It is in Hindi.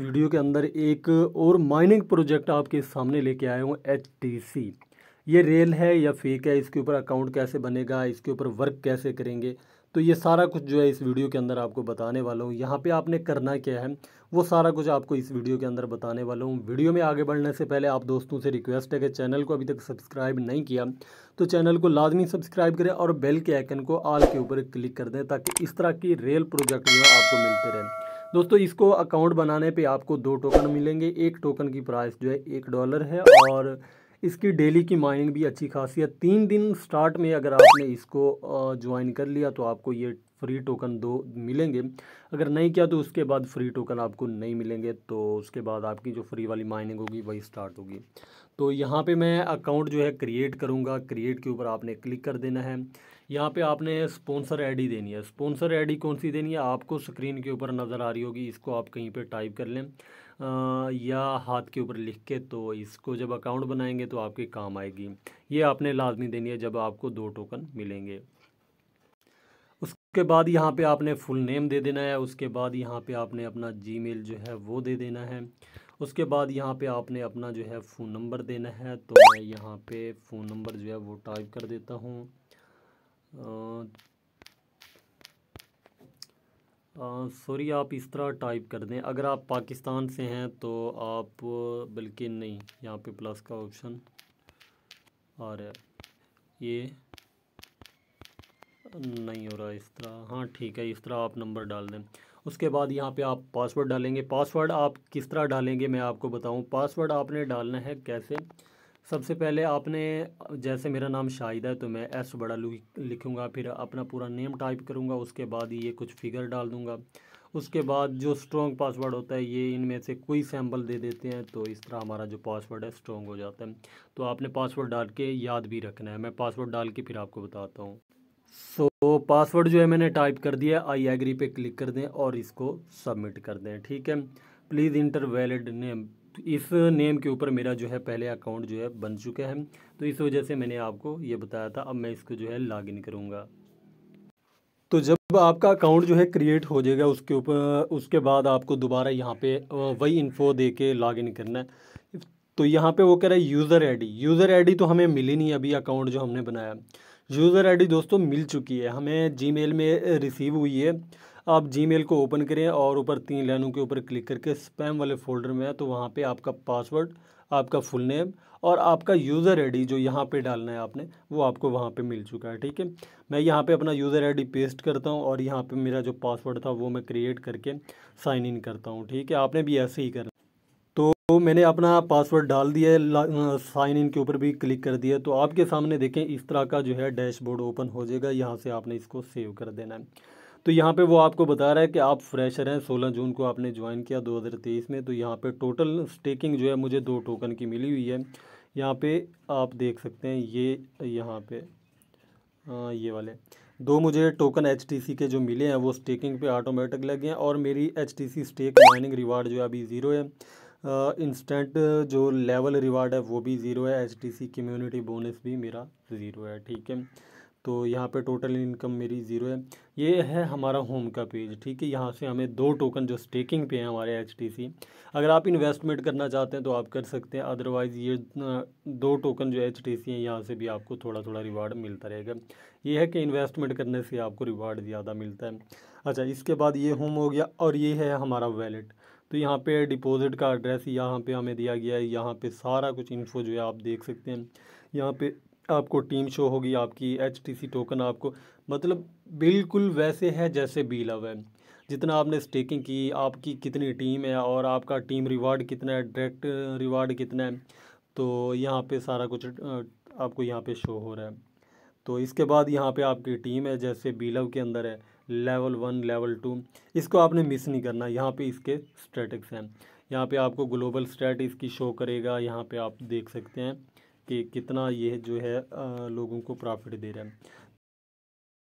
वीडियो के अंदर एक और माइनिंग प्रोजेक्ट आपके सामने लेके आया हूँ एच ये रेल है या फेक है इसके ऊपर अकाउंट कैसे बनेगा इसके ऊपर वर्क कैसे करेंगे तो ये सारा कुछ जो है इस वीडियो के अंदर आपको बताने वाला हूँ यहाँ पे आपने करना क्या है वो सारा कुछ आपको इस वीडियो के अंदर बताने वाला हूँ वीडियो में आगे बढ़ने से पहले आप दोस्तों से रिक्वेस्ट है कि चैनल को अभी तक सब्सक्राइब नहीं किया तो चैनल को लाजमी सब्सक्राइब करें और बेल के आइकन को आल के ऊपर क्लिक कर दें ताकि इस तरह की रेल प्रोजेक्ट जो है आपको मिलते रहें दोस्तों इसको अकाउंट बनाने पे आपको दो टोकन मिलेंगे एक टोकन की प्राइस जो है एक डॉलर है और इसकी डेली की माइनिंग भी अच्छी खासी है तीन दिन स्टार्ट में अगर आपने इसको ज्वाइन कर लिया तो आपको ये फ्री टोकन दो मिलेंगे अगर नहीं किया तो उसके बाद फ्री टोकन आपको नहीं मिलेंगे तो उसके बाद आपकी जो फ्री वाली माइनिंग होगी वही स्टार्ट होगी तो यहाँ पे मैं अकाउंट जो है क्रिएट करूँगा क्रिएट के ऊपर आपने क्लिक कर देना है यहाँ पे आपने स्पॉन्सर आईडी देनी है स्पॉन्सर आईडी कौन सी देनी है आपको स्क्रीन के ऊपर नज़र आ रही होगी इसको आप कहीं पर टाइप कर लें आ, या हाथ के ऊपर लिख के तो इसको जब अकाउंट बनाएंगे तो आपके काम आएगी ये आपने लाजमी देनी है जब आपको दो टोकन मिलेंगे उसके बाद यहाँ पे आपने फुल नेम दे देना है उसके बाद यहाँ पे आपने अपना जीमेल जो है वो दे देना है उसके बाद यहाँ पे आपने अपना जो है फ़ोन नंबर देना है तो मैं यहाँ पे फ़ोन नंबर जो है वो टाइप कर देता हूँ सॉरी आप इस तरह टाइप कर दें अगर आप पाकिस्तान से हैं तो आप बल्कि नहीं यहाँ पे प्लस का ऑप्शन आ रहा है ये तो नहीं हो रहा इस तरह हाँ ठीक है इस तरह आप नंबर डाल दें उसके बाद यहाँ पे आप पासवर्ड डालेंगे पासवर्ड आप किस तरह डालेंगे मैं आपको बताऊँ पासवर्ड आपने डालना है कैसे सबसे पहले आपने जैसे मेरा नाम शाहिद है तो मैं एस बड़ा लिखूँगा फिर अपना पूरा नेम टाइप करूँगा उसके बाद ये कुछ फिगर डाल दूँगा उसके बाद जो स्ट्रॉन्ग पासवर्ड होता है ये इनमें से कोई सैम्पल दे देते हैं तो इस तरह हमारा जो पासवर्ड है स्ट्रॉन्ग हो जाता है तो आपने पासवर्ड डाल के याद भी रखना है मैं पासवर्ड डाल के फिर आपको बताता हूँ सो so, पासवर्ड जो है मैंने टाइप कर दिया आई एग्री पे क्लिक कर दें और इसको सबमिट कर दें ठीक है प्लीज़ इंटर वैलिड नेम इस नेम के ऊपर मेरा जो है पहले अकाउंट जो है बन चुका है तो इस वजह से मैंने आपको ये बताया था अब मैं इसको जो है लॉग इन करूँगा तो जब आपका अकाउंट जो है क्रिएट हो जाएगा उसके ऊपर उसके बाद आपको दोबारा यहाँ पे वही इन्फो दे के लॉगिन करना है तो यहाँ पे वो कह रहा है यूज़र आईडी यूज़र आईडी तो हमें मिली नहीं अभी अकाउंट जो हमने बनाया यूज़र आईडी दोस्तों मिल चुकी है हमें मेल में रिसीव हुई है आप मेल को ओपन करें और ऊपर तीन लाइनों के ऊपर क्लिक करके स्पैम वाले फोल्डर में है तो वहाँ पर आपका पासवर्ड आपका फुल नेम और आपका यूज़र आईडी जो यहाँ पे डालना है आपने वो आपको वहाँ पे मिल चुका है ठीक है मैं यहाँ पे अपना यूज़र आईडी पेस्ट करता हूँ और यहाँ पे मेरा जो पासवर्ड था वो मैं क्रिएट करके साइन इन करता हूँ ठीक है आपने भी ऐसे ही करना तो मैंने अपना पासवर्ड डाल दिया है साइन इन के ऊपर भी क्लिक कर दिया तो आपके सामने देखें इस तरह का जो है डैशबोर्ड ओपन हो जाएगा यहाँ से आपने इसको सेव कर देना है तो यहाँ पे वो आपको बता रहा है कि आप फ्रेशर हैं 16 जून को आपने ज्वाइन किया 2023 में तो यहाँ पे टोटल स्टेकिंग जो है मुझे दो टोकन की मिली हुई है यहाँ पे आप देख सकते हैं ये यहाँ पे आ, ये वाले दो मुझे टोकन एच के जो मिले हैं वो स्टेकिंग पे ऑटोमेटिक लगे हैं और मेरी एच स्टेक माइनिंग रिवार्ड जो है अभी ज़ीरो है इंस्टेंट जो लेवल रिवार्ड है वो भी ज़ीरो है H T C community bonus भी मेरा ज़ीरो है ठीक है तो यहाँ पे टोटल इनकम मेरी ज़ीरो है ये है हमारा होम का पेज ठीक है यहाँ से हमें दो टोकन जो स्टेकिंग पे हैं हमारे एच अगर आप इन्वेस्टमेंट करना चाहते हैं तो आप कर सकते हैं अदरवाइज़ ये दो टोकन जो एच टी सी हैं यहाँ से भी आपको थोड़ा थोड़ा रिवार्ड मिलता रहेगा ये है कि इन्वेस्टमेंट करने से आपको रिवार्ड ज़्यादा मिलता है अच्छा इसके बाद ये होम हो गया और ये है हमारा वैलेट तो यहाँ पे डिपॉज़िट का एड्रेस यहाँ पे हमें दिया गया है यहाँ पे सारा कुछ इन्फो जो है आप देख सकते हैं यहाँ पे आपको टीम शो होगी आपकी एच टोकन आपको मतलब बिल्कुल वैसे है जैसे बी लव है जितना आपने स्टेकिंग की आपकी कितनी टीम है और आपका टीम रिवार्ड कितना है डायरेक्ट रिवार्ड कितना है तो यहाँ पर सारा कुछ आपको यहाँ पर शो हो रहा है तो इसके बाद यहाँ पर आपकी टीम है जैसे बी लव के अंदर है लेवल वन लेवल टू इसको आपने मिस नहीं करना यहाँ पे इसके स्टेटिक्स हैं यहाँ पे आपको ग्लोबल स्टेट इसकी शो करेगा यहाँ पे आप देख सकते हैं कि कितना ये जो है आ, लोगों को प्रॉफिट दे रहा है